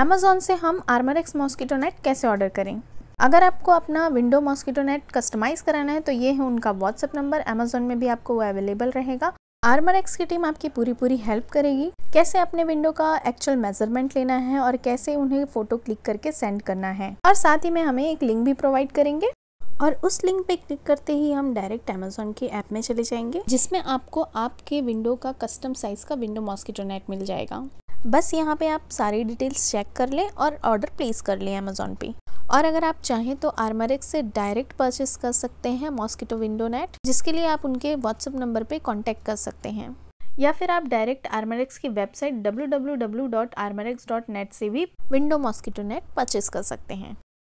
Amazon से हम Armor X mosquito net कैसे ऑर्डर करें अगर आपको अपना विंडो मॉस्किटो नेट कस्टमाइज़ कराना है तो ये है उनका व्हाट्सअप नंबर अमेज़ोन में भी आपको वो अवेलेबल रहेगा आर्मर एक्स की टीम आपकी पूरी पूरी हेल्प करेगी कैसे अपने विंडो का एक्चुअल मेजरमेंट लेना है और कैसे उन्हें फ़ोटो क्लिक करके सेंड करना है और साथ ही में हमें एक लिंक भी प्रोवाइड करेंगे और उस लिंक पे क्लिक करते ही हम डायरेक्ट अमेजोन के ऐप में चले जाएंगे जिसमें आपको आपके विंडो का कस्टम साइज का विंडो मॉस्किटो नेट मिल जाएगा बस यहाँ पे आप सारी डिटेल्स चेक कर लें और ऑर्डर प्लेस कर लें अमेज़ोन पे और अगर आप चाहें तो आर्मरिक से डायरेक्ट परचेस कर सकते हैं मॉस्किटो विंडो नेट जिसके लिए आप उनके व्हाट्सअप नंबर पर कॉन्टेक्ट कर सकते हैं या फिर आप डायरेक्ट आर्मरिक्स की वेबसाइट डब्ल्यू से भी विंडो मॉस्किटो नेट परचेस कर सकते हैं